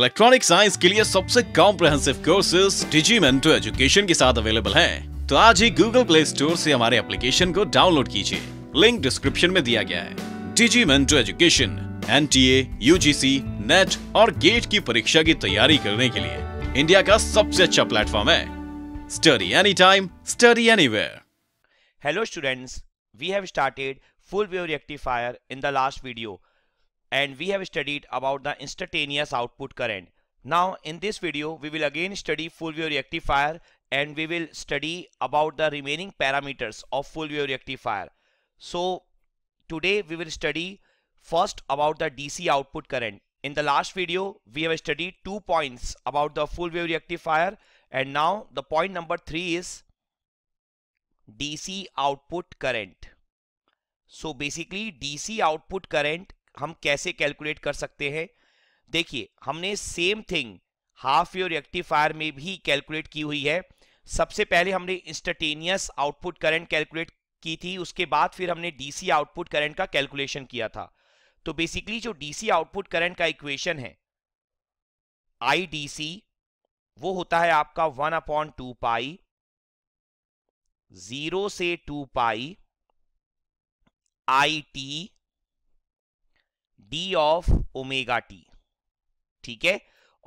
Electronic science के लिए सबसे comprehensive courses Digimen two education के साथ अवेलेबल है तो आज ही गूगल प्ले स्टोर से हमारे एप्लीकेशन को डाउनलोड कीजिए लिंक डिस्क्रिप्शन में दिया गया है Digimen two education N T A UGC NET और गेट की परीक्षा की तैयारी करने के लिए इंडिया का सबसे अच्छा प्लेटफॉर्म है study any time study any hello students we have started full wave rectifier in the last video and we have studied about the instantaneous output current. Now in this video we will again study full wave rectifier and we will study about the remaining parameters of full wave rectifier. So today we will study first about the DC output current. In the last video we have studied two points about the full wave rectifier and now the point number three is DC output current. So basically DC output current हम कैसे calculate कर सकते हैं देखिए हमने same thing half your rectifier में भी calculate की हुई है सबसे पहले हमने इंस्टेटेनियस आउटपुट करंट कैलकुलेट की थी उसके बाद फिर हमने डीसी आउटपुट करंट का कैलकुलेशन किया था तो बेसिकली जो डीसी आउटपुट करंट का इक्वेशन है आईडीसी वो होता है आपका one upon two pi zero से two pi I T D of omega T ठीक है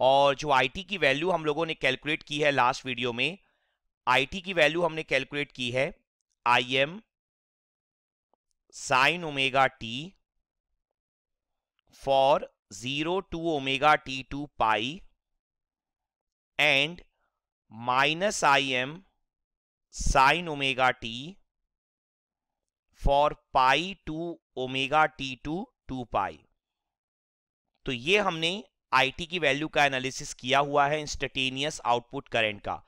और जो आई टी की वैल्यू हम लोगों ने कैलकुलेट की है लास्ट वीडियो में आई टी की वैल्यू हमने कैलकुलेट की है I M sine omega T for zero to omega T to pi and minus I M sine omega T for pi to omega T to two pi तो ये हमने IT की value का analysis किया हुआ है इंस्टेटेनियस आउटपुट करंट का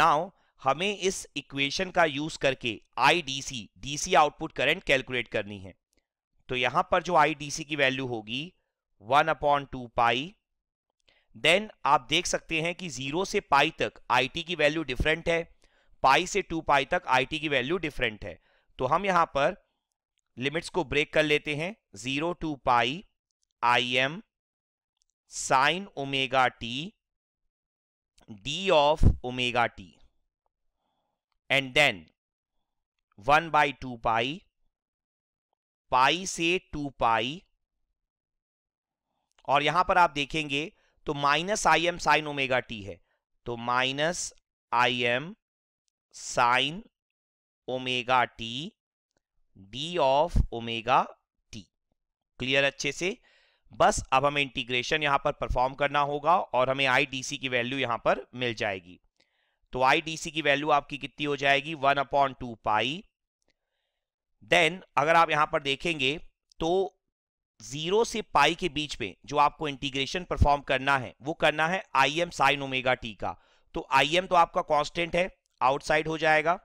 now हमें इस इक्वेशन का यूज करके IDC DC output current calculate करनी है तो यहां पर जो आईडीसी की वैल्यू होगी one upon two pi then आप देख सकते हैं कि जीरो से पाई तक आईटी की वैल्यू डिफरेंट है पाई से टू पाई तक आईटी की वैल्यू डिफरेंट है तो हम यहां पर लिमिट्स को ब्रेक कर लेते हैं zero to pi I M sine omega T D of omega T and then one by two pi pi से टू पाई और यहां पर आप देखेंगे तो minus I M sine omega T है तो minus I M sine omega T D of omega T clear अच्छे से बस अब हमें इंटीग्रेशन यहां पर परफॉर्म करना होगा और हमें आईडीसी की वैल्यू यहां पर मिल जाएगी तो आईडीसी की वैल्यू आपकी कितनी हो जाएगी one upon two pi then अगर आप यहां पर देखेंगे तो जीरो से पाई के बीच में जो आपको इंटीग्रेशन परफॉर्म करना है वो करना है I M sine omega T का तो आई एम तो आपका कॉन्स्टेंट है आउटसाइड हो जाएगा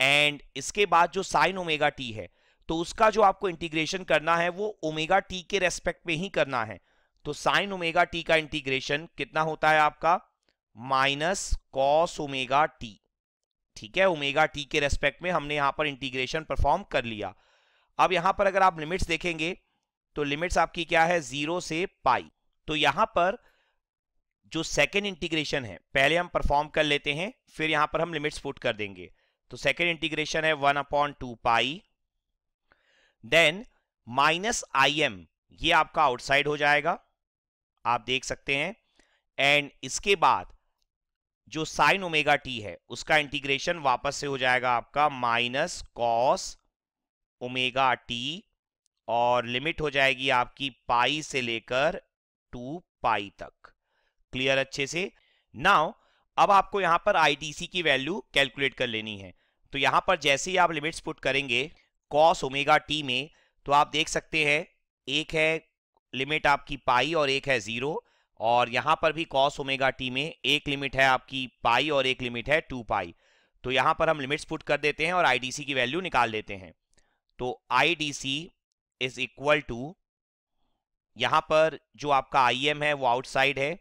एंड इसके बाद जो साइन ओमेगा टी है तो उसका जो आपको इंटीग्रेशन करना है वो ओमेगा टी के रेस्पेक्ट में ही करना है तो साइन ओमेगा टी का इंटीग्रेशन कितना होता है आपका माइनस कॉस ओमेगा टी ठीक है ओमेगा टी के रेस्पेक्ट में हमने यहां पर इंटीग्रेशन परफॉर्म कर लिया अब यहां पर अगर आप लिमिट्स देखेंगे तो लिमिट्स आपकी क्या है जीरो से पाई तो यहां पर जो सेकेंड इंटीग्रेशन है पहले हम परफॉर्म कर लेते हैं फिर यहां पर हम लिमिट्स पुट कर देंगे तो सेकेंड इंटीग्रेशन है one upon two pi then minus I M ये आपका आउटसाइड हो जाएगा आप देख सकते हैं एंड इसके बाद जो साइन ओमेगा टी है उसका इंटीग्रेशन वापस से हो जाएगा आपका माइनस कॉस ओमेगा टी और लिमिट हो जाएगी आपकी पाई से लेकर टू पाई तक क्लियर अच्छे से नाउ अब आपको यहां पर आईटीसी की वैल्यू कैलकुलेट कर लेनी है तो यहां पर जैसे ही आप लिमिट्स पुट करेंगे कॉस ओमेगा टी में तो आप देख सकते हैं एक है लिमिट आपकी पाई और एक है ज़ीरो और यहां पर भी कॉस ओमेगा टी में एक लिमिट है आपकी पाई और एक लिमिट है टू पाई तो यहां पर हम लिमिट्स पुट कर देते हैं और आईडीसी की वैल्यू निकाल देते हैं तो I D C is equal to यहां पर जो आपका आई एम है वो आउटसाइड है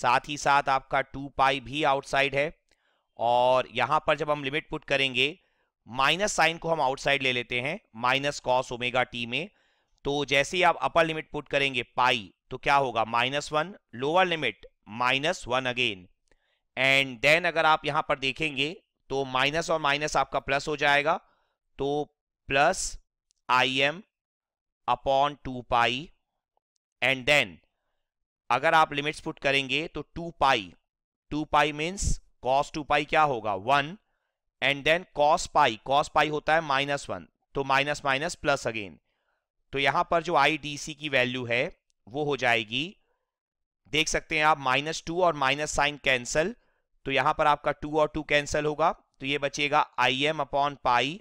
साथ ही साथ आपका टू पाई भी आउटसाइड है और यहां पर जब हम लिमिट पुट करेंगे माइनस साइन को हम आउटसाइड ले लेते हैं माइनस कॉस ओमेगा टी में तो जैसे ही आप अपर लिमिट पुट करेंगे पाई तो क्या होगा minus one lower limit minus one again and then अगर आप यहां पर देखेंगे तो माइनस और माइनस आपका प्लस हो जाएगा तो plus I M upon two pi and then अगर आप लिमिट्स पुट करेंगे तो two pi two pi means cos two pi क्या होगा one and then cos pi cos pi होता है माइनस वन तो माइनस माइनस प्लस अगेन तो यहां पर जो आईडीसी की वैल्यू है वो हो जाएगी देख सकते हैं आप माइनस टू और माइनस साइन कैंसल तो यहां पर आपका टू और टू कैंसल होगा तो ये बचेगा I M upon pi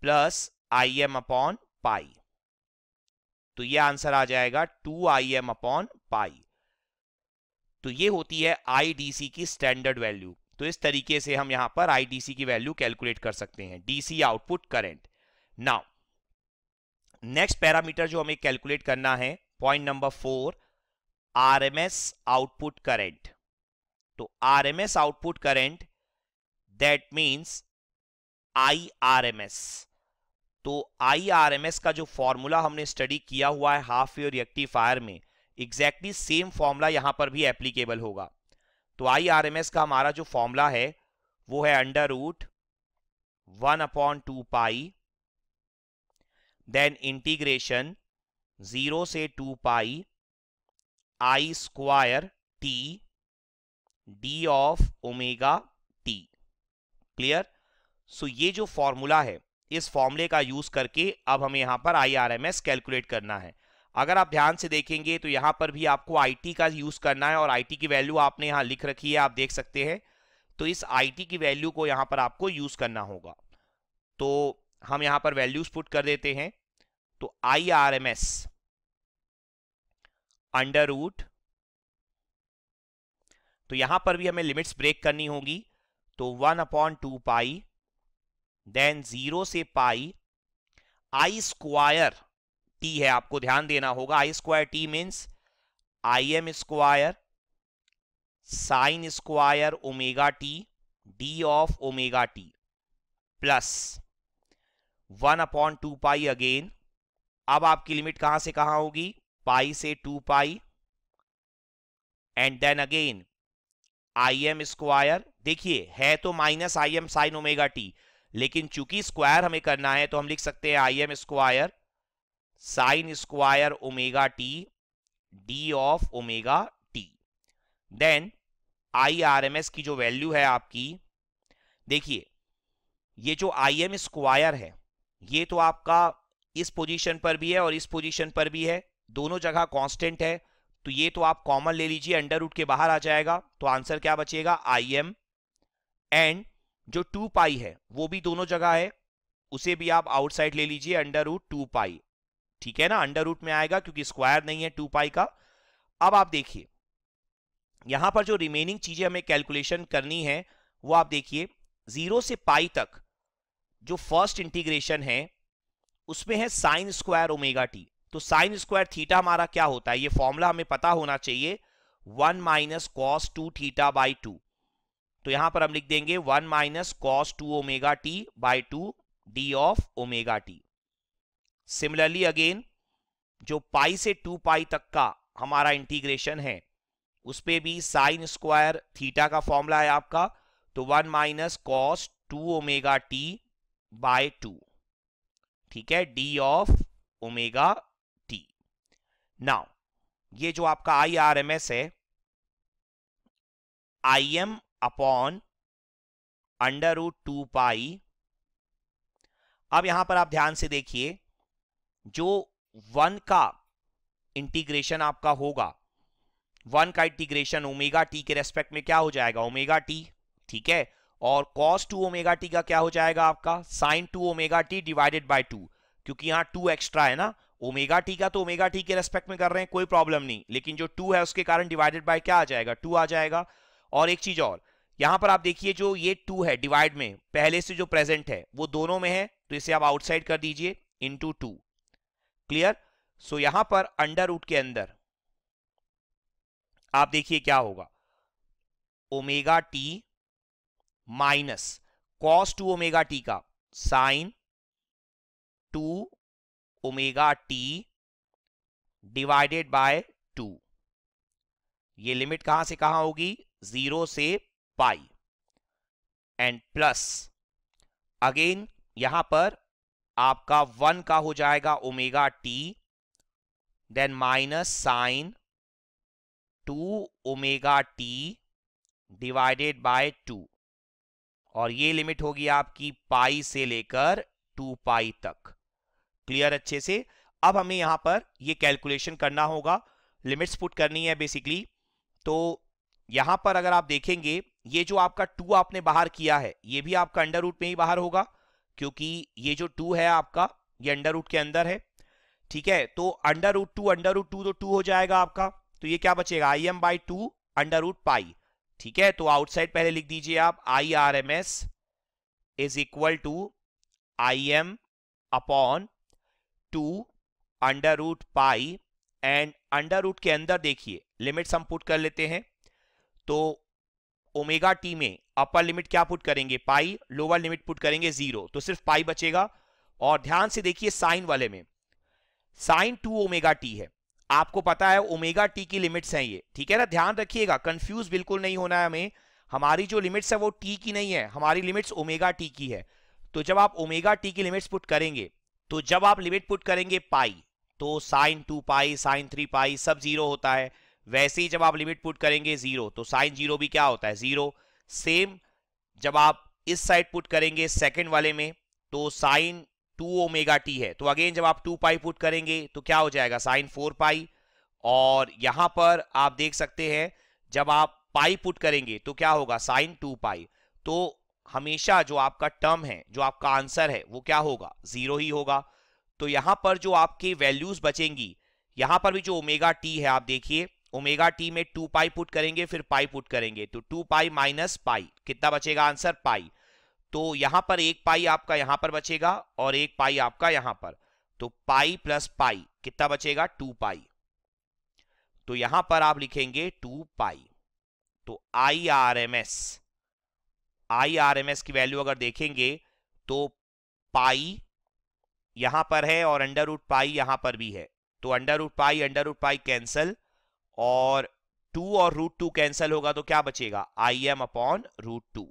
plus I M upon pi तो ये आंसर आ जाएगा two I M upon pi तो ये होती है आईडीसी की स्टैंडर्ड वैल्यू तो इस तरीके से हम यहां पर आईडीसी की वैल्यू कैलकुलेट कर सकते हैं DC output current now next parameter जो हमें कैलकुलेट करना है point number four RMS output current तो RMS output current that means IRMS तो आईआरएमएस का जो फॉर्मूला हमने स्टडी किया हुआ है हाफ ईयर रिएक्टिफायर फायर में एग्जैक्टली सेम फॉर्मूला यहां पर भी एप्लीकेबल होगा तो आई आर एम एस का हमारा जो फॉर्मूला है वो है under root one upon two pi then integration zero से two pi I square T D of omega T clear so ये जो फॉर्मूला है इस फॉर्मूले का यूज करके अब हमें यहां पर I R M S calculate करना है अगर आप ध्यान से देखेंगे तो यहां पर भी आपको आईटी का यूज़ करना है और आईटी की वैल्यू आपने यहां लिख रखी है आप देख सकते हैं तो इस आईटी की वैल्यू को यहां पर आपको यूज़ करना होगा तो हम यहां पर वैल्यूज पुट कर देते हैं तो I R M S under root तो यहां पर भी हमें लिमिट्स ब्रेक करनी होगी तो one upon two pi then zero से पाई आई स्क्वायर टी है आपको ध्यान देना होगा I square T means I M square sine square omega T D of omega T plus one upon two pi again अब आपकी limit कहां से कहां होगी पाई से two pi and then again I M square देखिए है तो minus I M sine omega T लेकिन चूंकि स्क्वायर हमें करना है तो हम लिख सकते हैं I M square sine square omega T D of omega T then IRMS की जो वैल्यू है आपकी देखिए ये जो आई एम स्क्वायर है ये तो आपका इस पोजीशन पर भी है और इस पोजीशन पर भी है दोनों जगह कांस्टेंट है तो ये तो आप कॉमन ले लीजिए अंडर रूट के बाहर आ जाएगा तो आंसर क्या बचेगा आई एम एंड जो टू पाई है वो भी दोनों जगह है उसे भी आप आउटसाइड ले लीजिए अंडर रूट टू पाई ठीक है ना अंडर रूट में आएगा क्योंकि स्क्वायर नहीं है टू पाई का अब आप देखिए यहां पर जो रिमेनिंग चीजें हमें कैलकुलेशन करनी है वो आप देखिए जीरो से पाई तक जो फर्स्ट इंटीग्रेशन है उसमें है साइन स्क्वायर ओमेगा टी तो साइन स्क्वायर थीटा हमारा क्या होता है ये फॉर्मूला हमें पता होना चाहिए one minus cos two theta by two तो यहां पर हम लिख देंगे one minus cos two omega T by two D of omega T similarly again जो पाई से टू पाई तक का हमारा इंटीग्रेशन है उस पर भी साइन स्क्वायर थीटा का फॉर्मूला है आपका तो one minus cos two omega T by two ठीक है D of omega T now ये जो आपका आई आर एम एस है I M upon under root two pi अब यहां पर आप ध्यान से देखिए जो वन का इंटीग्रेशन आपका होगा वन का इंटीग्रेशन ओमेगा टी के रेस्पेक्ट में क्या हो जाएगा ओमेगा टी ठीक है और कॉस टू ओमेगा टी का क्या हो जाएगा आपका sine two omega T divided by two क्योंकि यहां टू एक्स्ट्रा है ना ओमेगा टी का तो ओमेगा टी के रेस्पेक्ट में कर रहे हैं कोई प्रॉब्लम नहीं लेकिन जो टू है उसके कारण डिवाइडेड बाय क्या आ जाएगा टू आ जाएगा और एक चीज और यहां पर आप देखिए जो ये टू है डिवाइड में पहले से जो प्रेजेंट है वो दोनों में है तो इसे आप आउटसाइड कर दीजिए इंटू टू क्लियर सो यहां पर अंडर रूट के अंदर आप देखिए क्या होगा omega T minus cos two omega T का sine two omega T divided by two ये लिमिट कहां से कहां होगी जीरो से पाई एंड प्लस अगेन यहां पर आपका वन का हो जाएगा omega T then minus sine two omega T divided by two और ये लिमिट होगी आपकी पाई से लेकर टू पाई तक क्लियर अच्छे से अब हमें यहां पर ये कैलकुलेशन करना होगा लिमिट्स पुट करनी है बेसिकली तो यहां पर अगर आप देखेंगे ये जो आपका टू आपने बाहर किया है ये भी आपका अंडर रूट में ही बाहर होगा क्योंकि ये जो टू है आपका ये अंडर रूट के अंदर है ठीक है तो under root two under root two तो टू हो जाएगा आपका तो ये क्या बचेगा I M by two under root pi ठीक है तो आउटसाइड पहले लिख दीजिए आप I R M S is equal to I M upon two under root pi and under root के अंदर देखिए लिमिट्स हम पुट कर लेते हैं तो ओमेगा टी में अपर लिमिट क्या पुट करेंगे पाई लोअर लिमिट पुट करेंगे जीरो तो सिर्फ पाई बचेगा और ध्यान से देखिए साइन वाले में साइन टू ओमेगा टी है आपको पता है ओमेगा टी की लिमिट्स हैं ये ठीक है ना ध्यान रखिएगा कंफ्यूज बिल्कुल नहीं होना है हमें हमारी जो लिमिट्स है वो टी की नहीं है हमारी लिमिट्स ओमेगा टी की है तो जब आप ओमेगा टी की लिमिट्स पुट करेंगे तो जब आप लिमिट पुट करेंगे पाई तो sine two pi sine three pi सब जीरो होता है वैसे ही जब आप लिमिट पुट करेंगे जीरो तो साइन जीरो भी क्या होता है जीरो सेम जब आप इस साइड पुट करेंगे सेकंड वाले में तो साइन टू ओमेगा टी है तो अगेन जब आप टू पाई पुट करेंगे तो क्या हो जाएगा साइन फोर पाई और यहां पर आप देख सकते हैं जब आप पाई पुट करेंगे तो क्या होगा साइन टू पाई तो हमेशा जो आपका टर्म है जो आपका आंसर है वो क्या होगा जीरो ही होगा तो यहां पर जो आपके वैल्यूज बचेंगी यहां पर भी जो ओमेगा टी है आप देखिए ओमेगा टी में टू पाई पुट करेंगे फिर पाई पुट करेंगे तो टू पाई माइनस पाई कितना बचेगा आंसर पाई तो यहां पर एक पाई आपका यहां पर बचेगा और एक पाई आपका यहां पर तो पाई प्लस पाई कितना बचेगा टू पाई तो यहां पर आप लिखेंगे टू पाई तो I R M S I R M S की वैल्यू अगर देखेंगे तो पाई यहां पर है और अंडर रूट पाई यहां पर भी है तो under root pi under root pi cancel और टू और रूट टू कैंसिल होगा तो क्या बचेगा I M upon root two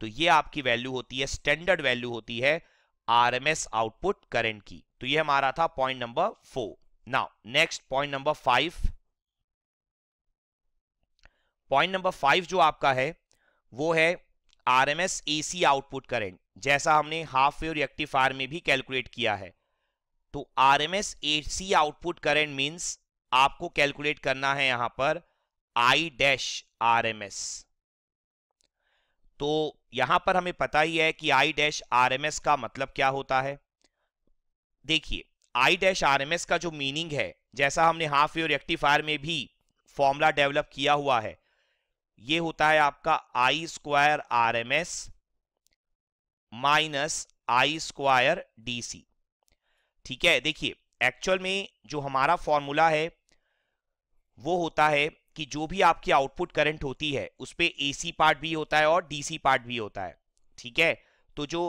तो ये आपकी वैल्यू होती है स्टैंडर्ड वैल्यू होती है आरएमएस आउटपुट करंट की तो ये हमारा था point number four now next point number five point number five जो आपका है वो है आरएमएस एसी आउटपुट करंट जैसा हमने हाफ वेव रिएक्टिफायर में भी कैलकुलेट किया है तो RMS AC output current means आपको कैलकुलेट करना है यहां पर I dash R M S तो यहां पर हमें पता ही है कि I dash R M S का मतलब क्या होता है देखिए I dash R M S का जो मीनिंग है जैसा हमने हाफ वेव रेक्टिफायर में भी फॉर्मूला डेवलप किया हुआ है यह होता है आपका I square R M S minus I square D C ठीक है देखिए एक्चुअल में जो हमारा फॉर्मूला है वो होता है कि जो भी आपकी आउटपुट करंट होती है उस पर ए पार्ट भी होता है और डी पार्ट भी होता है ठीक है तो जो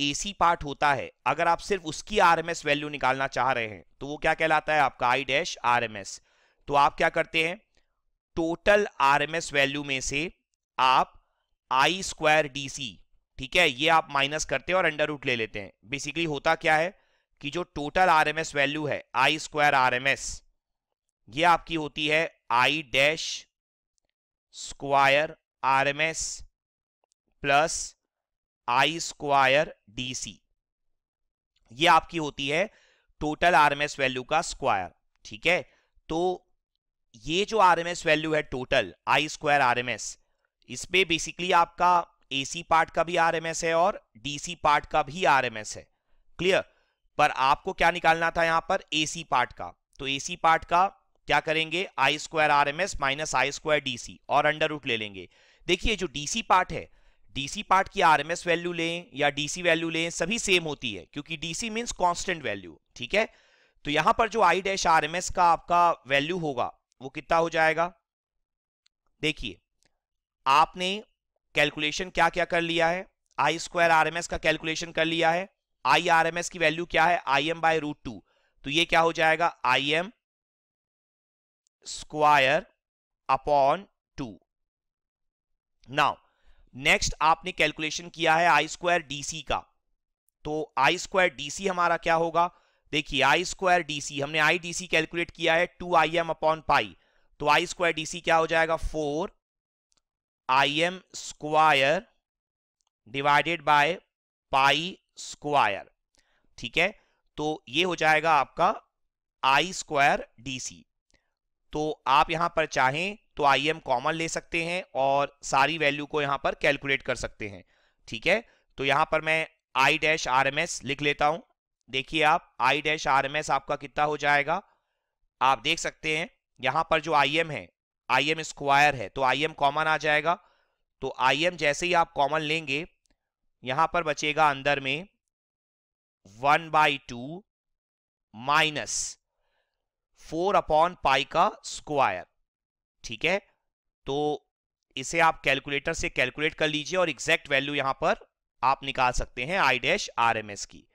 ए पार्ट होता है अगर आप सिर्फ उसकी आर वैल्यू निकालना चाह रहे हैं तो वो क्या कहलाता है आपका आई डैश आर तो आप क्या करते हैं टोटल आर वैल्यू में से आप आई स्क्वायर डी ठीक है ये आप माइनस करते हैं और अंडर रूट ले लेते हैं बेसिकली होता क्या है कि जो टोटल आरएमएस वैल्यू है आई स्क्वायर आरएमएस ये आपकी होती है I dash square RMS plus I square DC ये आपकी होती है टोटल आरएमएस वैल्यू का स्क्वायर ठीक है तो ये जो आरएमएस वैल्यू है टोटल आई स्क्वायर आरएमएस इसमें बेसिकली आपका एसी पार्ट का भी आरएमएस है और डीसी पार्ट का भी आरएमएस है क्लियर पर आपको क्या निकालना था यहां पर एसी पार्ट का तो एसी पार्ट का क्या करेंगे I square R M S minus I square DC और अंडर रूट ले लेंगे देखिए जो डीसी पार्ट है डीसी पार्ट की आर एम एस वैल्यू लें या डीसी वैल्यू लें सभी सेम होती है क्योंकि डीसी मींस कॉन्स्टेंट वैल्यू ठीक है तो यहां पर जो I dash R M S का आपका वैल्यू होगा वो कितना हो जाएगा देखिए आपने कैलकुलेशन क्या क्या कर लिया है I square R M S का कैलकुलेशन कर लिया है आई आर एम एस की वैल्यू क्या है I M by root two तो ये क्या हो जाएगा I M square upon two now next आपने कैलकुलेशन किया है आई स्क्वायर डीसी का तो आई स्क्वायर डीसी हमारा क्या होगा देखिए आई स्क्वायर डीसी हमने आई डीसी कैलकुलेट किया है two I M upon pi तो आई स्क्वायर डीसी क्या हो जाएगा four I M square divided by pi square ठीक है तो ये हो जाएगा आपका आई स्क्वायर डी तो आप यहां पर चाहें तो आई एम कॉमन ले सकते हैं और सारी वैल्यू को यहां पर कैलकुलेट कर सकते हैं ठीक है तो यहां पर मैं I dash R M S लिख लेता हूं देखिए आप I dash R M S आपका कितना हो जाएगा आप देख सकते हैं यहां पर जो आई एम है आई एम स्क्वायर है तो आई एम कॉमन आ जाएगा तो आई एम जैसे ही आप कॉमन लेंगे यहां पर बचेगा अंदर में one by two minus four upon pi का स्क्वायर ठीक है तो इसे आप कैलकुलेटर से कैलकुलेट कर लीजिए और एग्जैक्ट वैल्यू यहां पर आप निकाल सकते हैं I dash R M S की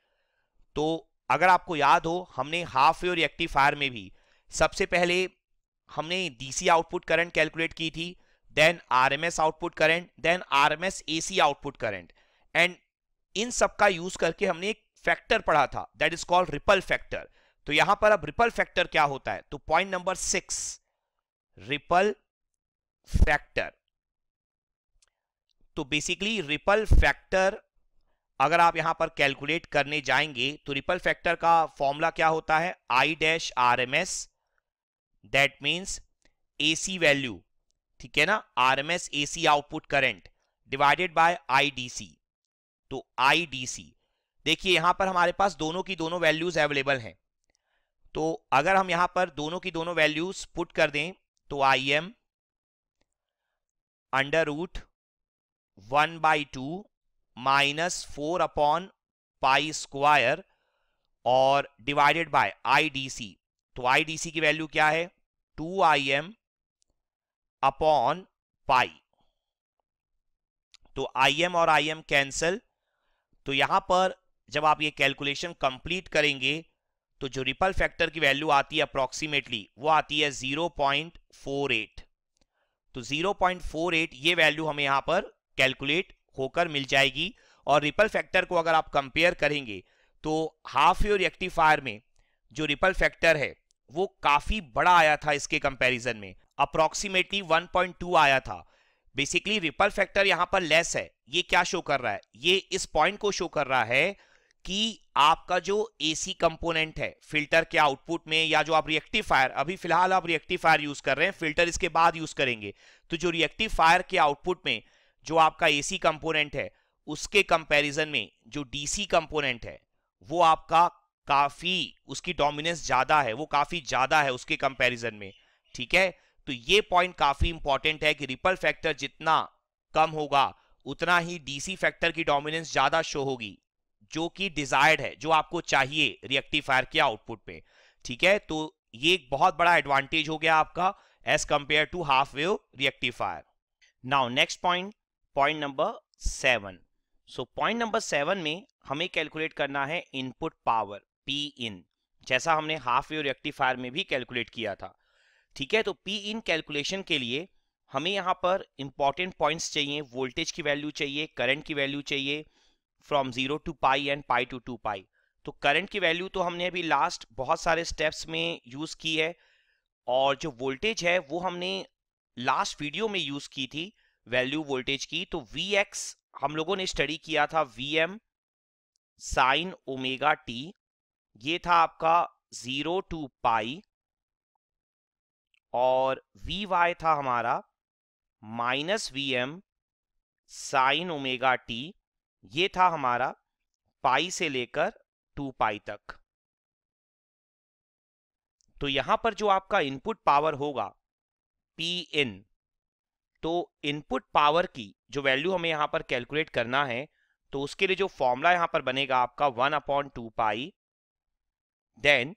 तो अगर आपको याद हो हमने हाफ वे रिएक्टिफायर में भी सबसे पहले हमने डीसी आउटपुट करंट कैलकुलेट की थी then RMS output current then RMS AC output current and इन सब का यूज करके हमने एक फैक्टर पढ़ा था that is called ripple factor तो यहां पर अब रिपल फैक्टर क्या होता है तो point number six ripple factor तो बेसिकली रिपल फैक्टर अगर आप यहां पर कैलकुलेट करने जाएंगे तो रिपल फैक्टर का फॉर्मूला क्या होता है I dash R M S that means A C value ठीक है ना R M S A C output current divided by I D C तो आईडीसी देखिए यहां पर हमारे पास दोनों की दोनों वैल्यूज अवेलेबल हैं तो अगर हम यहां पर दोनों की दोनों वैल्यूज पुट कर दें तो I M under root one by two minus four upon pi square और डिवाइडेड बाय सी तो सी की वैल्यू क्या है two I M upon pi तो आई एम और आई एम कैंसल तो यहां पर जब आप ये कैलकुलेशन कंप्लीट करेंगे तो जो रिपल फैक्टर की वैल्यू आती है अप्रोक्सीमेटली वो आती है 0.48 तो 0.48 ये वैल्यू हमें यहां पर कैलकुलेट होकर मिल जाएगी और रिपल फैक्टर को अगर आप कंपेयर करेंगे तो हाफ योर रेक्टिफायर में जो रिपल फैक्टर है वो काफ़ी बड़ा आया था इसके कंपैरिजन में अप्रोक्सीमेटली 1.2 आया था बेसिकली रिपल फैक्टर यहां पर लेस है ये क्या शो कर रहा है ये इस पॉइंट को शो कर रहा है कि आपका जो एसी कंपोनेंट है फिल्टर के आउटपुट में या जो आप रिएक्टिफायर अभी फिलहाल आप रिएक्टिफायर यूज कर रहे हैं फिल्टर इसके बाद यूज करेंगे तो जो रिएक्टिफायर के आउटपुट में जो आपका एसी कंपोनेंट है उसके कंपैरिजन में जो डीसी कंपोनेंट है वो आपका काफी उसकी डोमिनेंस ज्यादा है वो काफी ज्यादा है उसके कंपेरिजन में ठीक है तो ये पॉइंट काफी इंपॉर्टेंट है कि रिपल फैक्टर जितना कम होगा उतना ही डीसी फैक्टर की डोमिनेंस ज्यादा शो होगी जो कि डिजायर्ड है जो आपको चाहिए रिएक्टिफायर के आउटपुट पे ठीक है तो ये एक बहुत बड़ा एडवांटेज हो गया आपका as compare to half wave rectifier now next point point number seven so point number seven में हमें कैलकुलेट करना है इनपुट पावर पी इन जैसा हमने हाफ वेव रेक्टिफायर में भी कैलकुलेट किया था ठीक है तो पी इन कैलकुलेशन के लिए हमें यहाँ पर इंपॉर्टेंट पॉइंट्स चाहिए वोल्टेज की वैल्यू चाहिए करंट की वैल्यू चाहिए from zero to pi and pi to two pi तो करंट की वैल्यू तो हमने अभी लास्ट बहुत सारे स्टेप्स में यूज़ की है और जो वोल्टेज है वो हमने लास्ट वीडियो में यूज़ की थी वैल्यू वोल्टेज की तो वी एक्स हम लोगों ने स्टडी किया था V M sine omega T ये था आपका जीरो टू पाई और वी वाई था हमारा minus V M sine omega T ये था हमारा पाई से लेकर टू पाई तक तो यहां पर जो आपका इनपुट पावर होगा पी इन तो इनपुट पावर की जो वैल्यू हमें यहां पर कैलकुलेट करना है तो उसके लिए जो फॉर्मूला यहां पर बनेगा आपका one upon two pi then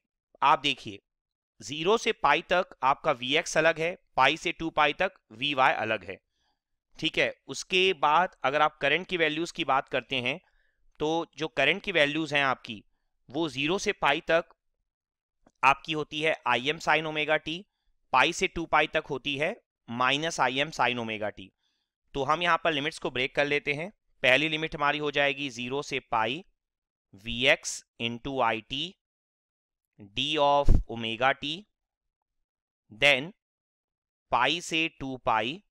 आप देखिए जीरो से पाई तक आपका वी एक्स अलग है पाई से टू पाई तक वी वाई अलग है ठीक है उसके बाद अगर आप करंट की वैल्यूज़ की बात करते हैं तो जो करंट की वैल्यूज़ हैं आपकी वो ज़ीरो से पाई तक आपकी होती है I M sine omega T pi से टू पाई तक होती है minus I M sine omega T तो हम यहां पर लिमिट्स को ब्रेक कर लेते हैं पहली लिमिट हमारी हो जाएगी ज़ीरो से pi V X into I T d of omega t then pi से टू पाई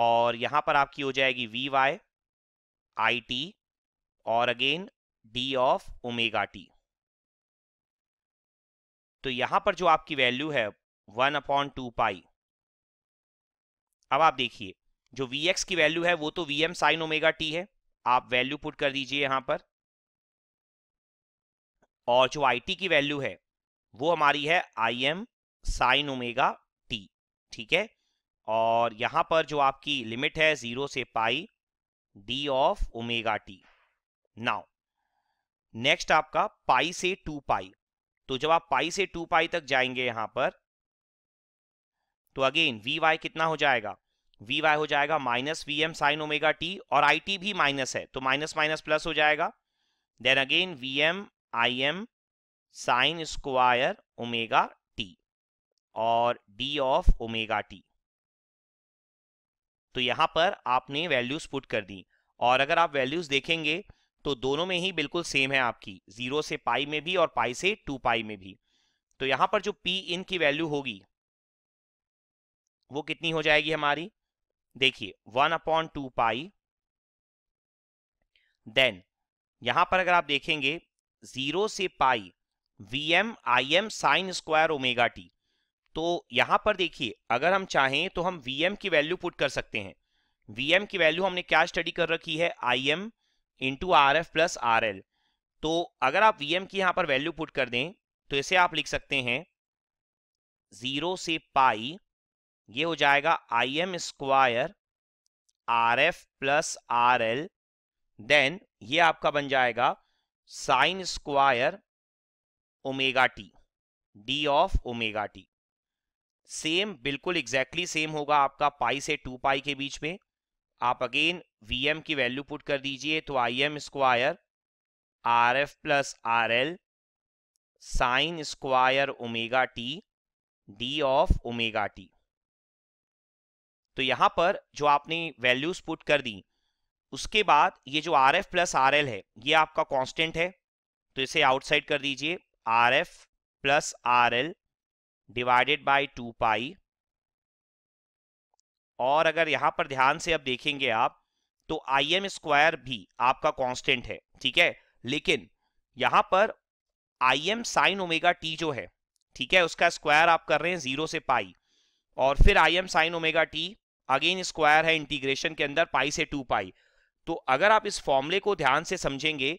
और यहां पर आपकी हो जाएगी वी वाई आई टी और again D of omega T तो यहां पर जो आपकी वैल्यू है वन अपॉन टू पाई अब आप देखिए जो वी एक्स की वैल्यू है वो तो V M sine omega T है आप वैल्यू पुट कर दीजिए यहां पर और जो आई टी की वैल्यू है वो हमारी है I M sine omega T ठीक है और यहां पर जो आपकी लिमिट है जीरो से pi D of omega T now next आपका पाई से टू पाई तो जब आप पाई से टू पाई तक जाएंगे यहां पर तो अगेन वी वाई कितना हो जाएगा वी वाई हो जाएगा minus V M sine omega T और आई टी भी माइनस है तो माइनस माइनस प्लस हो जाएगा then again V M I M sine square omega T और डी ऑफ ओमेगा टी तो यहां पर आपने वैल्यूज पुट कर दी और अगर आप वैल्यूज देखेंगे तो दोनों में ही बिल्कुल सेम है आपकी जीरो से पाई में भी और पाई से टू पाई में भी तो यहां पर जो पी इन की वैल्यू होगी वो कितनी हो जाएगी हमारी देखिए one upon two pi then यहां पर अगर आप देखेंगे जीरो से pi V M I M sine square omega T तो यहां पर देखिए अगर हम चाहें तो हम वी एम की वैल्यू पुट कर सकते हैं वी एम की वैल्यू हमने क्या स्टडी कर रखी है I M into R F plus R L तो अगर आप वी एम की यहां पर वैल्यू पुट कर दें तो इसे आप लिख सकते हैं जीरो से पाई ये हो जाएगा I M square R F plus R L then ये आपका बन जाएगा sine square omega T D of omega T same बिल्कुल एग्जैक्टली exactly सेम होगा आपका पाई से टू पाई के बीच में आप अगेन वी एम की वैल्यू पुट कर दीजिए तो I M square R F plus R L sine square omega T D of omega T तो यहां पर जो आपने वैल्यूज पुट कर दी उसके बाद ये जो R F plus R L है ये आपका कांस्टेंट है तो इसे आउटसाइड कर दीजिए R F plus R L divided by two pi और अगर यहां पर ध्यान से अब देखेंगे आप तो आई एम स्क्वायर भी आपका कांस्टेंट है ठीक है लेकिन यहां पर I M sine omega T जो है ठीक है उसका स्क्वायर आप कर रहे हैं जीरो से पाई और फिर I M sine omega T again square है इंटीग्रेशन के अंदर पाई से टू पाई तो अगर आप इस फॉर्मूले को ध्यान से समझेंगे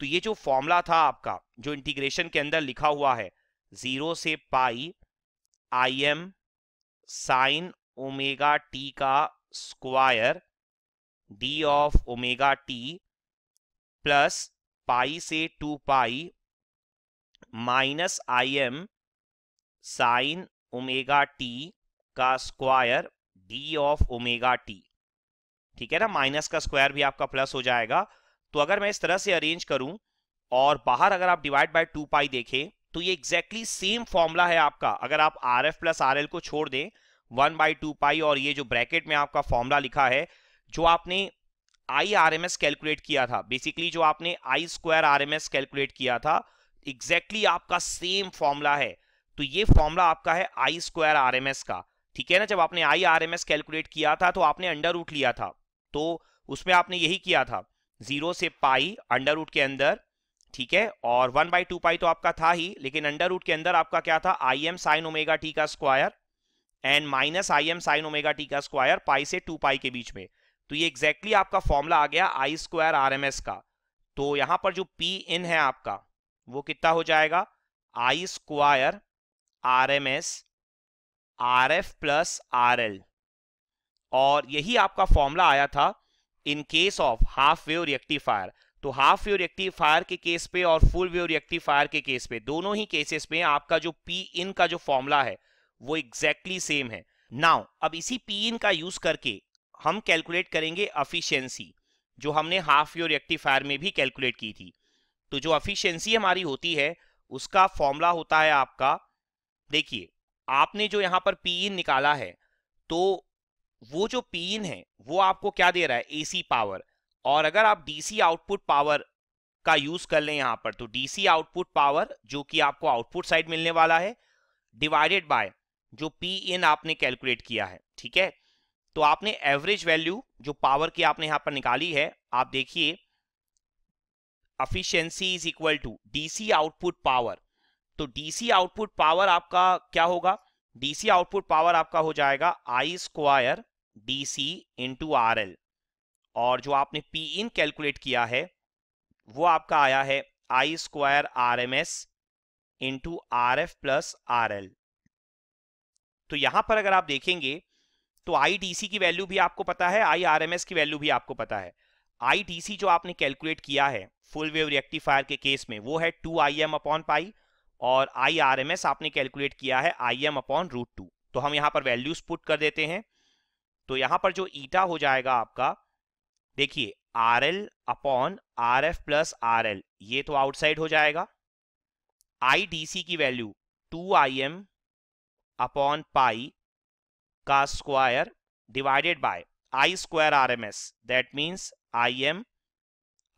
तो ये जो फॉर्मूला था आपका जो इंटीग्रेशन के अंदर लिखा हुआ है जीरो से pi I M sine omega T का square D of omega T plus pi से two pi minus I M sine omega T का square D of omega T ठीक है ना माइनस का स्क्वायर भी आपका प्लस हो जाएगा तो अगर मैं इस तरह से अरेंज करूं और बाहर अगर आप डिवाइड बाय टू पाई देखें तो ये एग्जैक्टली सेम फॉर्मूला है आपका अगर आप R F plus R L को छोड़ दें वन बाई टू पाई और ये जो ब्रैकेट में आपका फॉर्मूला लिखा है जो आपने I R M S calculate किया था बेसिकली जो आपने I square R M S calculate किया था एग्जैक्टली exactly आपका सेम फॉर्मूला है तो ये फॉर्मूला आपका है I square R M S का ठीक है ना जब आपने I R M S calculate किया था तो आपने अंडर रूट लिया था तो उसमें आपने यही किया था जीरो से पाई अंडर रूट के अंदर ठीक है और वन बाई टू पाई तो आपका था ही लेकिन अंडर रूट के अंदर आपका क्या था I M sine omega T का square and minus I M sine omega T का स्क्वायर पाई से टू पाई के बीच में तो ये एग्जैक्टली exactly आपका फॉर्मूला आ गया I square R M S का तो यहां पर जो पी इन है आपका वो कितना हो जाएगा I square R M S R F plus R L और यही आपका फॉर्मूला आया था in case of half wave rectifier तो हाफ वेव रिएक्टिफायर के केस पे और फुल वेव रिएक्टिफायर के केस पे दोनों ही केसेस में आपका जो पी इन का जो फॉर्मूला है वो एग्जैक्टली exactly सेम है नाउ अब इसी पी इन का यूज करके हम कैलकुलेट करेंगे अफिशियंसी जो हमने हाफ वेव रिएक्टिफायर में भी कैलकुलेट की थी तो जो अफिशियंसी हमारी होती है उसका फॉर्मूला होता है आपका देखिए आपने जो यहां पर पी इन निकाला है तो वो जो पी इन है वो आपको क्या दे रहा है एसी पावर और अगर आप डीसी आउटपुट पावर का यूज कर लें यहां पर तो डीसी आउटपुट पावर जो कि आपको आउटपुट साइड मिलने वाला है डिवाइडेड बाय जो पी इन आपने कैलकुलेट किया है ठीक है तो आपने एवरेज वैल्यू जो पावर की आपने यहां पर निकाली है आप देखिए efficiency is equal to DC output power तो डीसी आउटपुट पावर आपका क्या होगा डीसी आउटपुट पावर आपका हो जाएगा I square D C into R L और जो आपने पी इन कैलकुलेट किया है वो आपका आया है I square R M S into R F plus R L तो यहां पर अगर आप देखेंगे तो आई डी सी की वैल्यू भी आपको पता है आई आर एम एस की वैल्यू भी आपको पता है आई डी सी जो आपने कैलकुलेट किया है फुल वेव रिएक्टिफायर के केस में वो है two I M upon pi और आई आर एम एस आपने कैलकुलेट किया है I M upon root two तो हम यहां पर वैल्यूज पुट कर देते हैं तो यहां पर जो ईटा हो जाएगा आपका देखिए R L upon R F plus R L ये तो आउटसाइड हो जाएगा आई डी सी की value two I M upon pi का square divided by I square R M S that means I M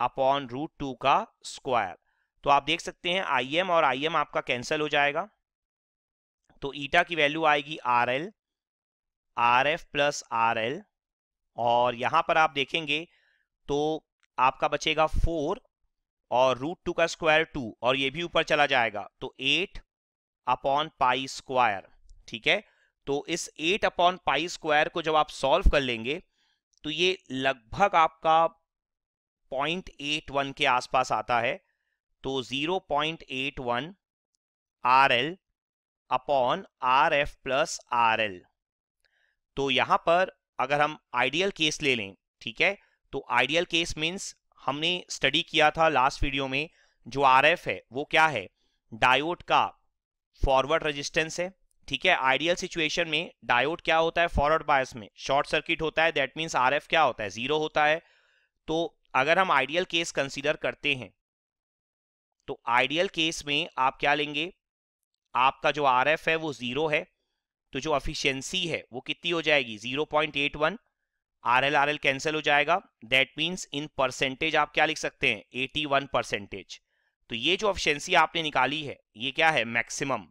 upon root two का square तो आप देख सकते हैं आई एम और आई आपका कैंसिल हो जाएगा तो ईटा की वैल्यू आएगी R L R F plus R L और यहां पर आप देखेंगे तो आपका बचेगा फोर और रूट टू का स्क्वायर टू और ये भी ऊपर चला जाएगा तो एट अपॉन पाई स्क्वायर ठीक है तो इस एट अपॉन पाई स्क्वायर को जब आप सॉल्व कर लेंगे तो ये लगभग आपका पॉइंट एट वन के आसपास आता है तो 0.81 R L upon R F plus R L तो यहां पर अगर हम आइडियल केस ले लें ठीक है तो आइडियल केस मीन्स हमने स्टडी किया था लास्ट वीडियो में जो आर एफ है वो क्या है डायोड का फॉरवर्ड रेजिस्टेंस है ठीक है आइडियल सिचुएशन में डायोड क्या होता है फॉरवर्ड बायस में शॉर्ट सर्किट होता है दैट मीन्स आर क्या होता है जीरो होता है तो अगर हम आइडियल केस कंसिडर करते हैं तो आइडियल केस में आप क्या लेंगे आपका जो आर है वो ज़ीरो है तो जो अफिशिएंसी है वो कितनी हो जाएगी 0.81 point eight one R L R L cancel हो जाएगा दैट मीन्स इन परसेंटेज आप क्या लिख सकते हैं 81 परसेंटेज तो ये जो अफिशिएंसी आपने निकाली है ये क्या है मैक्सिमम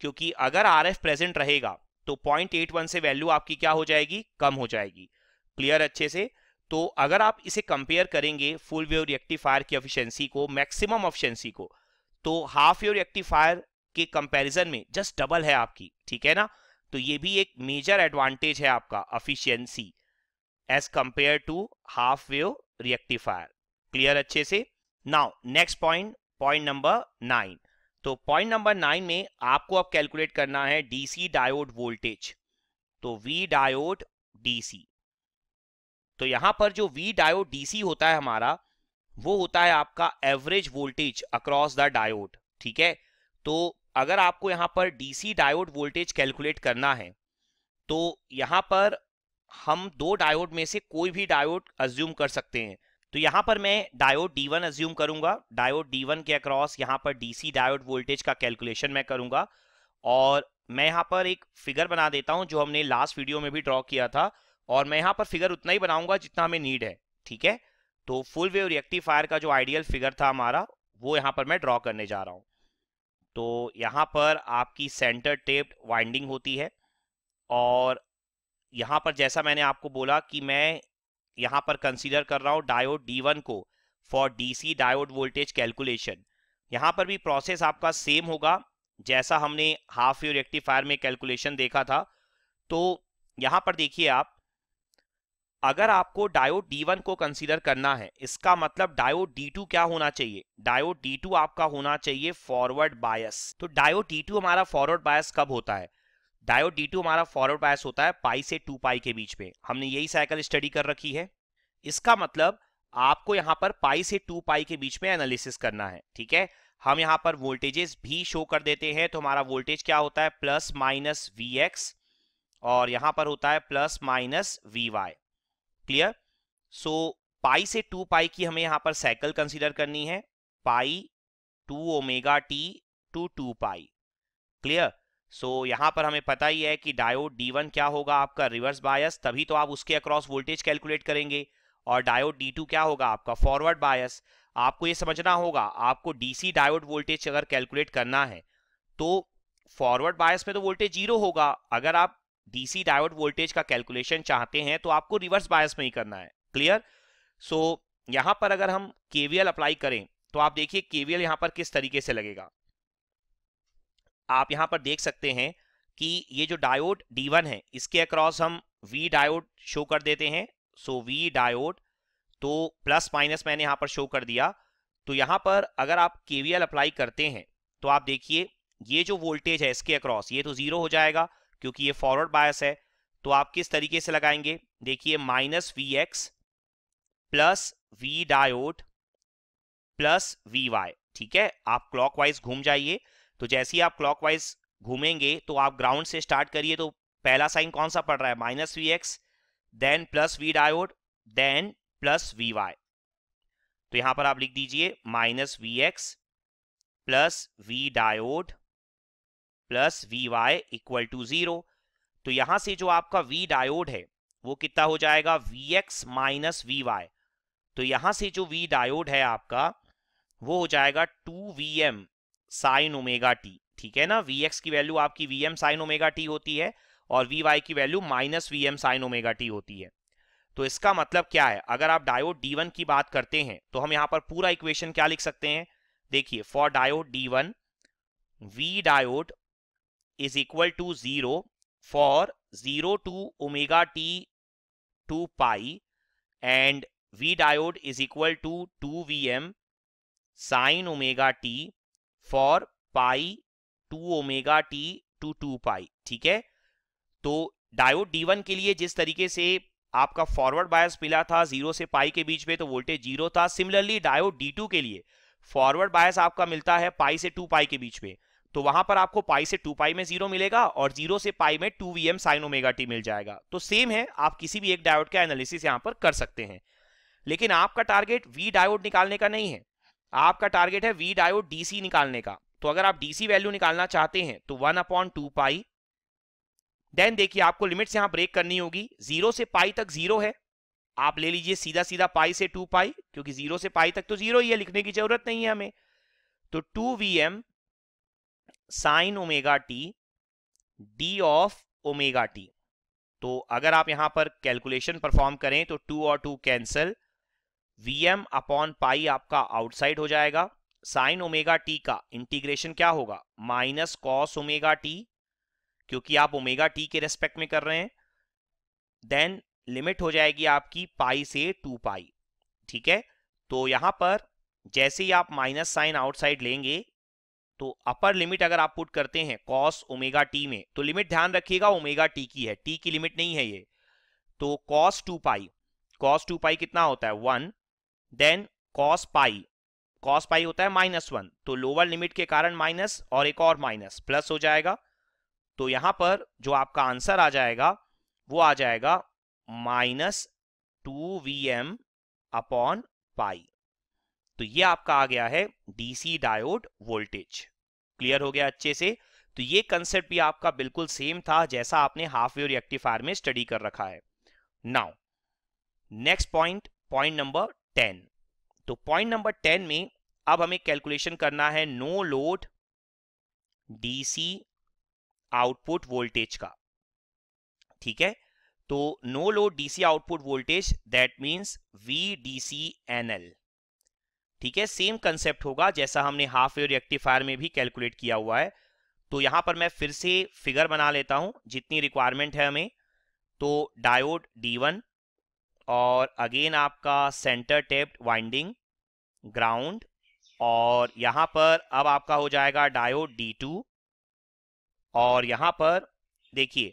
क्योंकि अगर आर एफ प्रेजेंट रहेगा तो 0.81 से वैल्यू आपकी क्या हो जाएगी कम हो जाएगी क्लियर अच्छे से तो अगर आप इसे कंपेयर करेंगे फुल वेव रिएक्टिफायर की एफिशिएंसी को मैक्सिमम एफिशिएंसी को तो हाफ वेव रिएक्टिफायर के कंपैरिजन में जस्ट डबल है आपकी ठीक है ना तो ये भी एक मेजर एडवांटेज है आपका efficiency as compare to half wave rectifier clear अच्छे से now next point point number nine तो पॉइंट नंबर नाइन में आपको अब कैलकुलेट करना है डीसी डायोड वोल्टेज तो वी डायोड डीसी तो यहां पर जो वी डायोड डीसी होता है हमारा वो होता है आपका average voltage across the diode ठीक है तो अगर आपको यहां पर डीसी डायोड वोल्टेज कैलकुलेट करना है तो यहां पर हम दो डायोड में से कोई भी डायोड अज्यूम कर सकते हैं तो यहां पर मैं डायोड D1 अज्यूम करूंगा डायोड D1 के अक्रॉस यहां पर डीसी डायोड वोल्टेज का कैलकुलेशन मैं करूंगा और मैं यहां पर एक फिगर बना देता हूं जो हमने लास्ट वीडियो में भी ड्रॉ किया था और मैं यहाँ पर फिगर उतना ही बनाऊंगा जितना हमें नीड है ठीक है तो फुल वेव रिएक्टिफायर का जो आइडियल फिगर था हमारा वो यहाँ पर मैं ड्रॉ करने जा रहा हूँ तो यहाँ पर आपकी सेंटर टेप्ड वाइंडिंग होती है और यहाँ पर जैसा मैंने आपको बोला कि मैं यहाँ पर कंसीडर कर रहा हूँ डायोड वन को for C diode voltage calculation यहाँ पर भी प्रोसेस आपका सेम होगा जैसा हमने हाफ वेव रिएक्टिफायर में कैलकुलेशन देखा था तो यहाँ पर देखिए आप अगर आपको डायोड D1 को कंसीडर करना है इसका मतलब डायोड D2 क्या होना चाहिए डायोड D2 आपका होना चाहिए फॉरवर्ड बायस तो डायोड D2 हमारा फॉरवर्ड बायस कब होता है डायोड D2 हमारा फॉरवर्ड बायस होता है पाई से टू पाई के बीच में हमने यही साइकिल स्टडी कर रखी है इसका मतलब आपको यहाँ पर पाई से टू पाई के बीच में एनालिसिस करना है ठीक है हम यहाँ पर वोल्टेजेस भी शो कर देते हैं तो हमारा वोल्टेज क्या होता है प्लस माइनस वी और यहां पर होता है plus minus V Y clear so pi से टू पाई की हमें यहां पर साइकिल कंसिडर करनी है pi to omega T to two pi clear so so, यहां पर हमें पता ही है कि डायोड D1 क्या होगा आपका रिवर्स बायस तभी तो आप उसके अक्रॉस वोल्टेज कैलकुलेट करेंगे और डायोड D2 क्या होगा आपका फॉरवर्ड बायस आपको ये समझना होगा आपको डीसी डायोड वोल्टेज अगर कैलकुलेट करना है तो फॉरवर्ड बायस में तो वोल्टेज जीरो होगा अगर आप डीसी डायोड वोल्टेज का कैलकुलेशन चाहते हैं तो आपको रिवर्स बायस में ही करना है क्लियर सो so, यहां पर अगर हम केवीएल अप्लाई करें तो आप देखिए केवीएल यहां पर किस तरीके से लगेगा आप यहां पर देख सकते हैं कि ये जो डायोड वन है इसके अक्रॉस हम वी डायोड शो कर देते हैं सो वी डायोड तो प्लस माइनस मैंने यहां पर शो कर दिया तो यहां पर अगर आप केवीएल अप्लाई करते हैं तो आप देखिए ये जो वोल्टेज है इसके अक्रॉस ये तो ज़ीरो हो जाएगा क्योंकि ये फॉरवर्ड बायस है तो आप किस तरीके से लगाएंगे देखिए minus V X plus V diode plus V Y ठीक है आप क्लॉकवाइज घूम जाइए तो जैसे ही आप क्लॉकवाइज घूमेंगे तो आप ग्राउंड से स्टार्ट करिए तो पहला साइन कौन सा पड़ रहा है minus V X then plus V diode then plus V Y तो यहां पर आप लिख दीजिए minus V X plus V diode plus V Y equal to zero तो यहां से जो आपका वी डायोड है वो कितना हो जाएगा V X minus V Y तो यहां से जो वी डायोड है आपका वो हो जाएगा two V M sine omega T ठीक है ना वी एक्स की वैल्यू आपकी V M sine omega T होती है और वी वाई की value minus V M sine omega T होती है तो इसका मतलब क्या है अगर आप डायोड डी वन की बात करते हैं तो हम यहां पर पूरा इक्वेशन क्या लिख सकते हैं देखिए for diode D one V diode is equal to zero for zero to omega T to pi and V diode is equal to two V M sine omega T for pi to omega T to two pi ठीक है तो diode D one के लिए जिस तरीके से आपका forward bias मिला था जीरो से पाई के बीच में तो वोल्टेज जीरो था सिमिलरली डायोड डी टू के लिए फॉरवर्ड बायस आपका मिलता है पाई से टू पाई के बीच में तो वहां पर आपको पाई से टू पाई में जीरो मिलेगा और जीरो से पाई में two V M sine omega T मिल जाएगा तो सेम है आप किसी भी एक डायोड का एनालिसिस यहां पर कर सकते हैं लेकिन आपका टारगेट वी डायोड निकालने का नहीं है आपका टारगेट है वी डायोड डीसी निकालने का तो अगर आप डीसी वैल्यू निकालना चाहते हैं तो one upon two pi then देखिए आपको लिमिट्स यहां ब्रेक करनी होगी जीरो से पाई तक जीरो है आप ले लीजिए सीधा सीधा पाई से टू पाई क्योंकि जीरो से पाई तक तो जीरो ही है लिखने की जरूरत नहीं है हमें तो two V M sine omega T D of omega T तो अगर आप यहां पर कैलकुलेशन परफॉर्म करें तो टू और two cancel V M upon pi आपका आउटसाइड हो जाएगा साइन ओमेगा टी का इंटीग्रेशन क्या होगा माइनस कॉस ओमेगा टी क्योंकि आप ओमेगा टी के रेस्पेक्ट में कर रहे हैं देन लिमिट हो जाएगी आपकी पाई से टू पाई ठीक है तो यहां पर जैसे ही आप माइनस साइन आउटसाइड लेंगे तो अपर लिमिट अगर आप पुट करते हैं कॉस ओमेगा टी में तो लिमिट ध्यान रखिएगा ओमेगा टी की है टी की लिमिट नहीं है ये तो cos two pi cos two pi कितना होता है one then cos pi cos pi होता है माइनस वन तो लोअर लिमिट के कारण माइनस और एक और माइनस प्लस हो जाएगा तो यहां पर जो आपका आंसर आ जाएगा वो आ जाएगा minus two V M upon pi तो ये आपका आ गया है डीसी डायोड वोल्टेज क्लियर हो गया अच्छे से तो ये कंसेप्ट भी आपका बिल्कुल सेम था जैसा आपने हाफ वेव रिएक्टिफायर में स्टडी कर रखा है now next point point number ten तो पॉइंट नंबर टेन में अब हमें कैलकुलेशन करना है no load DC output voltage का ठीक है तो no load DC output voltage that means V D C N L ठीक है सेम कंसेप्ट होगा जैसा हमने हाफ वेव रेक्टिफायर में भी कैलकुलेट किया हुआ है तो यहां पर मैं फिर से फिगर बना लेता हूं जितनी रिक्वायरमेंट है हमें तो डायोड D1 और अगेन आपका सेंटर टेप्ड वाइंडिंग ग्राउंड और यहां पर अब आपका हो जाएगा डायोड D2 और यहां पर देखिए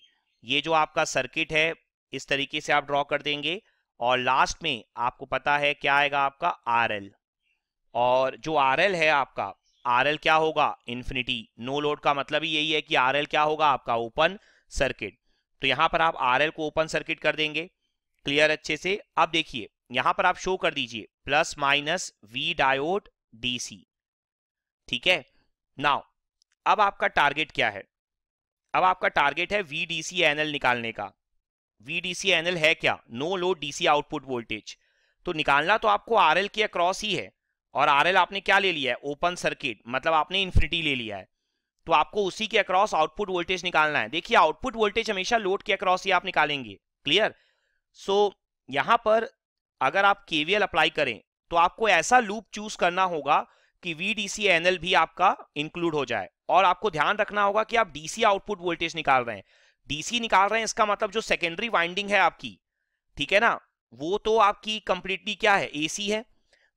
ये जो आपका सर्किट है इस तरीके से आप ड्रॉ कर देंगे और लास्ट में आपको पता है क्या आएगा आपका आर एल और जो आर एल है आपका आर एल क्या होगा इन्फिनिटी नो लोड का मतलब ही यही है कि आर एल क्या होगा आपका ओपन सर्किट तो यहां पर आप आर एल को ओपन सर्किट कर देंगे क्लियर अच्छे से अब देखिए यहां पर आप शो कर दीजिए plus minus V diode DC ठीक है नाउ अब आपका टारगेट क्या है अब आपका टारगेट है वी डी सी एनएल निकालने का वी डी सी एनएल है क्या no load DC output voltage तो निकालना तो आपको आर एल के अक्रॉस ही है और आर आपने क्या ले लिया है ओपन सर्किट मतलब आपने इन्फिनिटी ले लिया है तो आपको उसी के अक्रॉस आउटपुट वोल्टेज निकालना है देखिए आउटपुट वोल्टेज हमेशा लोड के अक्रॉस ही आप निकालेंगे क्लियर सो so, यहां पर अगर आप केवीएल अप्लाई करें तो आपको ऐसा लूप चूज करना होगा कि V D C N L भी आपका इंक्लूड हो जाए और आपको ध्यान रखना होगा कि आप डीसी आउटपुट वोल्टेज निकाल रहे हैं डीसी निकाल रहे हैं इसका मतलब जो सेकेंडरी वाइंडिंग है आपकी ठीक है ना वो तो आपकी कंप्लीटली क्या है एसी है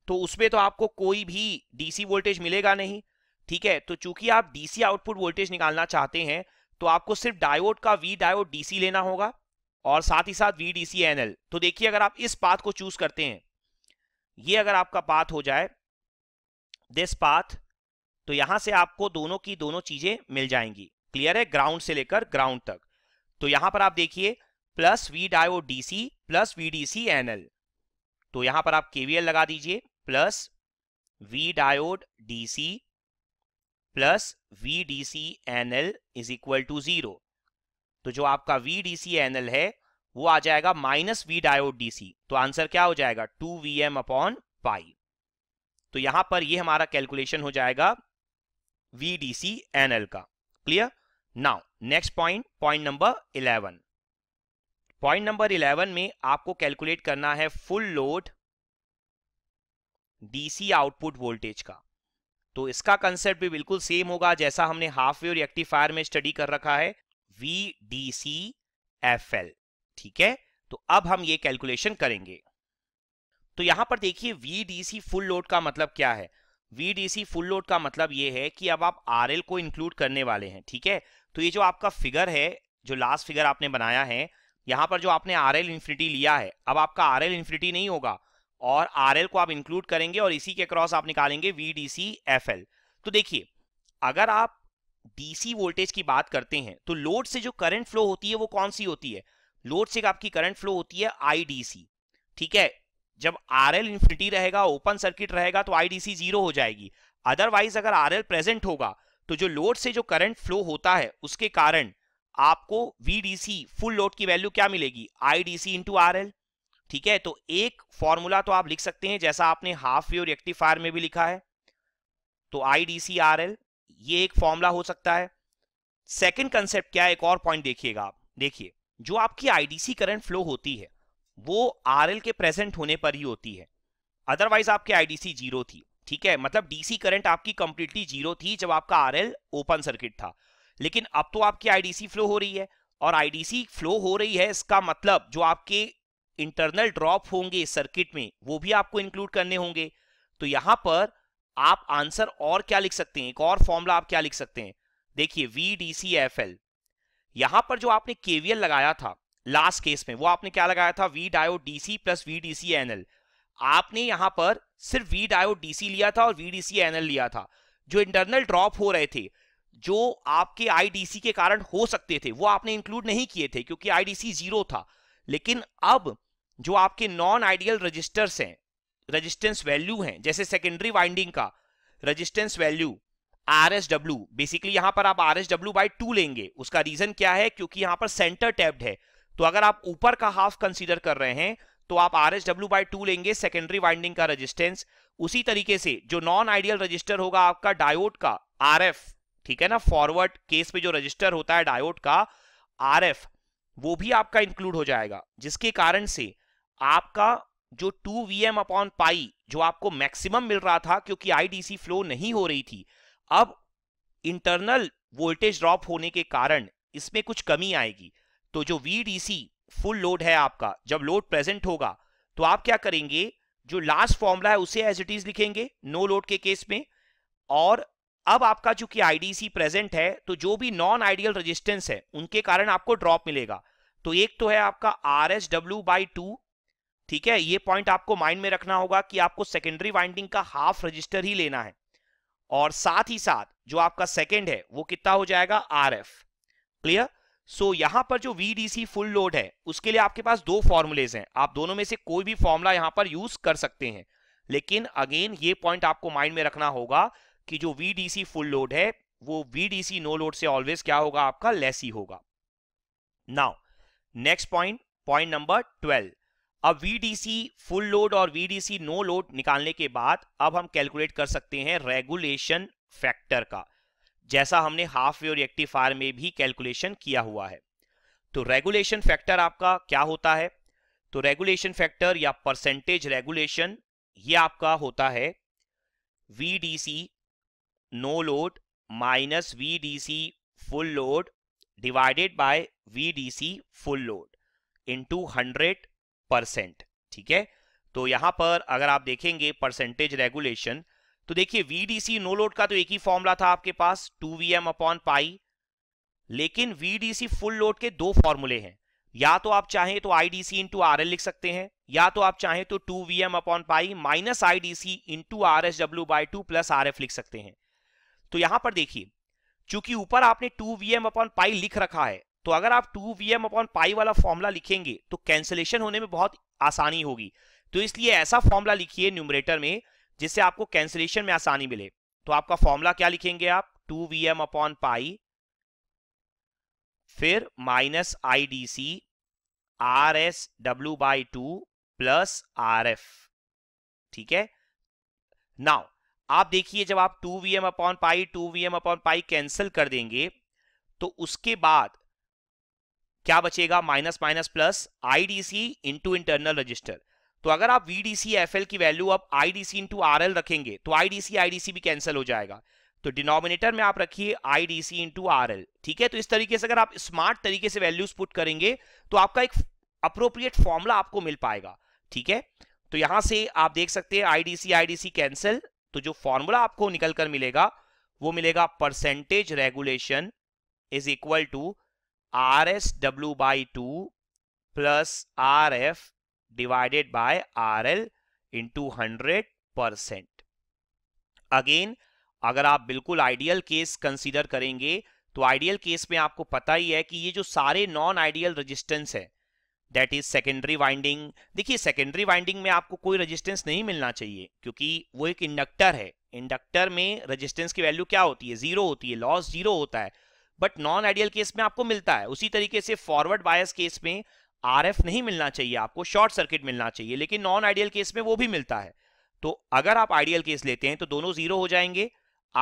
तो उसमें तो आपको कोई भी डीसी वोल्टेज मिलेगा नहीं ठीक है तो चूंकि आप डीसी आउटपुट वोल्टेज निकालना चाहते हैं तो आपको सिर्फ डायोड का वी डायोड डीसी लेना होगा और साथ ही साथ V D C N L तो देखिए अगर आप इस पाथ को चूज करते हैं ये अगर आपका पाथ हो जाए दिस पाथ तो यहां से आपको दोनों की दोनों चीजें मिल जाएंगी क्लियर है ग्राउंड से लेकर ग्राउंड तक तो यहां पर आप देखिए plus V diode DC plus V D C N L तो यहां पर आप केवीएल लगा दीजिए plus V diode DC plus V D C N L is equal to zero तो जो आपका V D C N L है वो आ जाएगा minus V diode D C तो आंसर क्या हो जाएगा two V M upon pi तो यहां पर ये हमारा कैलकुलेशन हो जाएगा V D C N L का clear now next point point number eleven point number eleven में आपको कैलकुलेट करना है full load DC output voltage का तो इसका कंसेप्ट भी बिल्कुल सेम होगा जैसा हमने हाफ वेव रेक्टिफायर में स्टडी कर रखा है V D C F L ठीक है तो अब हम ये कैलकुलेशन करेंगे तो यहां पर देखिए V D C full load का मतलब क्या है V D C full load का मतलब ये है कि अब आप आर एल को इंक्लूड करने वाले हैं ठीक है तो ये जो आपका फिगर है जो लास्ट फिगर आपने बनाया है यहां पर जो आपने आर एल इन्फिनिटी लिया है अब आपका आर एल इन्फिनिटी नहीं होगा और आर को आप इंक्लूड करेंगे और इसी के क्रॉस आप निकालेंगे V D C F L तो देखिए अगर आप डीसी वोल्टेज की बात करते हैं तो लोड से जो करंट फ्लो होती है वो कौन सी होती है लोड से आपकी करंट फ्लो होती है आईडीसी ठीक है जब आर एल इन्फिनिटी रहेगा ओपन सर्किट रहेगा तो आईडीसी जीरो हो जाएगी अदरवाइज अगर आर एल प्रेजेंट होगा तो जो लोड से जो करंट फ्लो होता है उसके कारण आपको वीडीसी फुल लोड की वैल्यू क्या मिलेगी आईडीसी इंटू आर एल ठीक है तो एक फॉर्मूला तो आप लिख सकते हैं जैसा आपने हाफ वेव रेक्टिफायर में भी लिखा है तो I D C R L ये एक फॉर्मूला हो सकता है सेकंड कंसेप्ट क्या है एक और पॉइंट देखिएगा आप देखिए जो आपकी आईडीसी करंट फ्लो होती है वो आरएल के प्रेजेंट होने पर ही होती है अदरवाइज आपकी आईडीसी जीरो थी ठीक है मतलब डीसी करंट आपकी कंप्लीटली जीरो थी जब आपका आरएल ओपन सर्किट था लेकिन अब तो आपकी आईडीसी फ्लो हो रही है और आईडीसी फ्लो हो रही है इसका मतलब जो आपके इंटरनल ड्रॉप होंगे सर्किट में वो भी आपको इंक्लूड करने होंगे तो यहां पर आप आंसर और क्या लिख सकते हैं एक और फॉर्मूला आप क्या लिख सकते हैं देखिए V D C F L यहां पर जो आपने केवीएल लगाया था लास्ट केस में वो आपने क्या लगाया था V diode DC plus V D C N L आपने यहां पर सिर्फ वी डायो डीसी लिया था और V D C N L लिया था जो इंटरनल ड्रॉप हो रहे थे जो आपके आईडीसी के कारण हो सकते थे वो आपने इंक्लूड नहीं किए थे क्योंकि आईडीसी जीरो था लेकिन अब जो आपके नॉन आइडियल रजिस्टर्स हैं रजिस्टेंस वैल्यू हैं जैसे सेकेंडरी वाइंडिंग का resistance value R S W basically यहां पर आप R S W by two लेंगे उसका रीजन क्या है क्योंकि यहां पर सेंटर टैप्ड है तो अगर आप ऊपर का हाफ कंसीडर कर रहे हैं तो आप R S W by two लेंगे सेकेंडरी वाइंडिंग का रजिस्टेंस उसी तरीके से जो नॉन आइडियल रजिस्टर होगा आपका डायोड का आर एफ ठीक है ना फॉरवर्ड केस पे जो रजिस्टर होता है डायोड का आर एफ वो भी आपका इंक्लूड हो जाएगा जिसके कारण से आपका जो two V M upon pi जो आपको मैक्सिमम मिल रहा था क्योंकि आईडीसी फ्लो नहीं हो रही थी अब इंटरनल वोल्टेज ड्रॉप होने के कारण इसमें कुछ कमी आएगी तो जो वीडीसी फुल लोड है आपका जब लोड प्रेजेंट होगा तो आप क्या करेंगे जो लास्ट फॉर्मूला है उसे एज इट इज लिखेंगे नो लोड के केस में और अब आपका चूंकि आईडीसी प्रेजेंट है तो जो भी नॉन आइडियल रेजिस्टेंस है उनके कारण आपको ड्रॉप मिलेगा तो एक तो है आपका R S W by two ठीक है ये पॉइंट आपको माइंड में रखना होगा कि आपको सेकेंडरी वाइंडिंग का हाफ रजिस्टर ही लेना है और साथ ही साथ जो आपका सेकेंड है वो कितना हो जाएगा आर एफ क्लियर सो यहां पर जो वीडीसी फुल लोड है उसके लिए आपके पास दो फॉर्मुलेज हैं आप दोनों में से कोई भी फॉर्मूला यहां पर यूज कर सकते हैं लेकिन अगेन ये पॉइंट आपको माइंड में रखना होगा कि जो वीडीसी फुल लोड है वो वीडीसी नो लोड से ऑलवेज क्या होगा आपका लेस ही होगा now next point point number twelve अब VDC फुल लोड और VDC नो लोड निकालने के बाद अब हम कैलकुलेट कर सकते हैं रेगुलेशन फैक्टर का जैसा हमने हाफ वे रिएक्टिफायर में भी कैलकुलेशन किया हुआ है तो रेगुलेशन फैक्टर आपका क्या होता है तो रेगुलेशन फैक्टर या परसेंटेज रेगुलेशन ये आपका होता है VDC no load minus C full load divided by C full load into 100 percent ठीक है तो यहां पर अगर आप देखेंगे परसेंटेज रेगुलेशन तो देखिए वीडीसी नो लोड का तो एक ही फॉर्मूला था आपके पास two V M upon pi लेकिन वीडीसी फुल लोड के दो फॉर्मूले हैं या तो आप चाहें तो I D C into R L लिख सकते हैं या तो आप चाहें तो two V M upon pi minus I D C into R S W by two plus R F लिख सकते हैं तो यहां पर देखिए चूंकि ऊपर आपने two V M upon pi लिख रखा है तो अगर आप two V M upon pi वाला फॉर्मूला लिखेंगे तो कैंसिलेशन होने में बहुत आसानी होगी तो इसलिए ऐसा फॉर्मूला लिखिए न्यूमरेटर में जिससे आपको कैंसिलेशन में आसानी मिले तो आपका फॉर्मूला क्या लिखेंगे आप two V M upon pi फिर minus I D C R S W by two plus R F ठीक है नाउ आप देखिए जब आप two V M upon pi two V M upon pi cancel कर देंगे तो उसके बाद क्या बचेगा minus minus plus IDC into internal resistor तो अगर आप वीडीसी एफ की वैल्यू आप आईडीसी इंटू आर रखेंगे तो आईडीसी आईडीसी भी कैंसिल हो जाएगा तो डिनोमिनेटर में आप रखिए I D C into R L ठीक है तो इस तरीके से अगर आप स्मार्ट तरीके से वैल्यूज पुट करेंगे तो आपका एक अप्रोप्रिएट फॉर्मूला आपको मिल पाएगा ठीक है तो यहां से आप देख सकते हैं आईडीसी आईडीसी कैंसिल तो जो फॉर्मूला आपको निकलकर मिलेगा वो मिलेगा percentage regulation is equal to R S W by two plus R F divided by R L into hundred percent again अगर आप बिल्कुल आइडियल केस कंसीडर करेंगे तो आइडियल केस में आपको पता ही है कि ये जो सारे नॉन आइडियल रजिस्टेंस है दैट इज सेकेंडरी वाइंडिंग देखिए सेकेंडरी वाइंडिंग में आपको कोई रजिस्टेंस नहीं मिलना चाहिए क्योंकि वो एक इंडक्टर है इंडक्टर में रजिस्टेंस की वैल्यू क्या होती है जीरो होती है लॉस जीरो होता है बट नॉन आइडियल केस में आपको मिलता है उसी तरीके से फॉरवर्ड बायस केस में आर नहीं मिलना चाहिए आपको शॉर्ट सर्किट मिलना चाहिए लेकिन नॉन आइडियल केस में वो भी मिलता है तो अगर आप आइडियल केस लेते हैं तो दोनों जीरो हो जाएंगे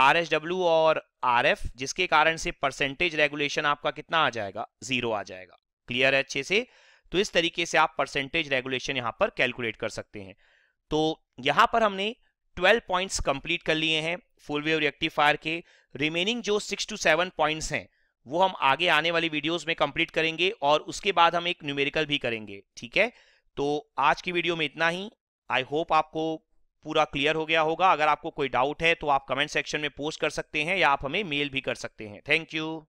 आर और आर जिसके कारण से परसेंटेज रेगुलेशन आपका कितना आ जाएगा जीरो आ जाएगा क्लियर है अच्छे से तो इस तरीके से आप परसेंटेज रेगुलेशन यहां पर कैलकुलेट कर सकते हैं तो यहां पर हमने 12 पॉइंट्स कंप्लीट कर लिए हैं फुल वेव रिएक्टिव फायर के रिमेनिंग जो सिक्स टू सेवन पॉइंट्स हैं वो हम आगे आने वाली वीडियोस में कंप्लीट करेंगे और उसके बाद हम एक न्यूमेरिकल भी करेंगे ठीक है तो आज की वीडियो में इतना ही आई होप आपको पूरा क्लियर हो गया होगा अगर आपको कोई डाउट है तो आप कमेंट सेक्शन में पोस्ट कर सकते हैं या आप हमें मेल भी कर सकते हैं थैंक यू